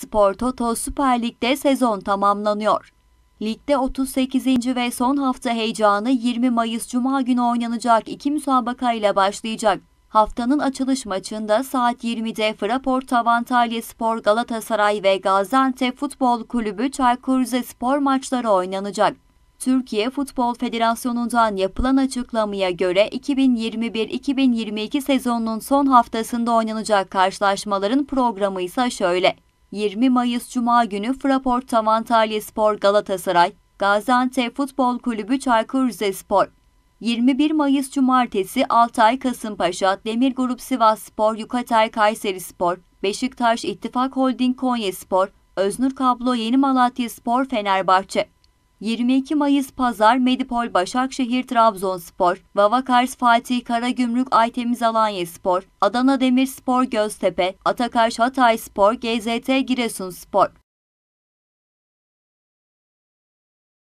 Spor Toto Süper Lig'de sezon tamamlanıyor. Ligde 38. ve son hafta heyecanı 20 Mayıs Cuma günü oynanacak iki müsabakayla başlayacak. Haftanın açılış maçında saat 20'de Fraport Avantalya Spor Galatasaray ve Gaziantep Futbol Kulübü Çaykur Rizespor maçları oynanacak. Türkiye Futbol Federasyonu'ndan yapılan açıklamaya göre 2021-2022 sezonunun son haftasında oynanacak karşılaşmaların programı ise şöyle. 20 Mayıs Cuma günü Fraport Tamantalya Spor Galatasaray, Gaziantep Futbol Kulübü Çaykur Rizespor, 21 Mayıs Cumartesi Altay Kasımpaşa, Demir Grup Sivas Spor, Yukatay Kayseri Spor, Beşiktaş İttifak Holding Konya Spor, Öznur Kablo Yeni Malatya Spor Fenerbahçe. 22 Mayıs Pazar Medipol Başakşehir Trabzonspor, Vavakars Fatih Karagümrük Aytemiz Alanya Spor, Adana Demirspor Göztepe, Atakaş Hatay Spor, GZT Giresun Spor.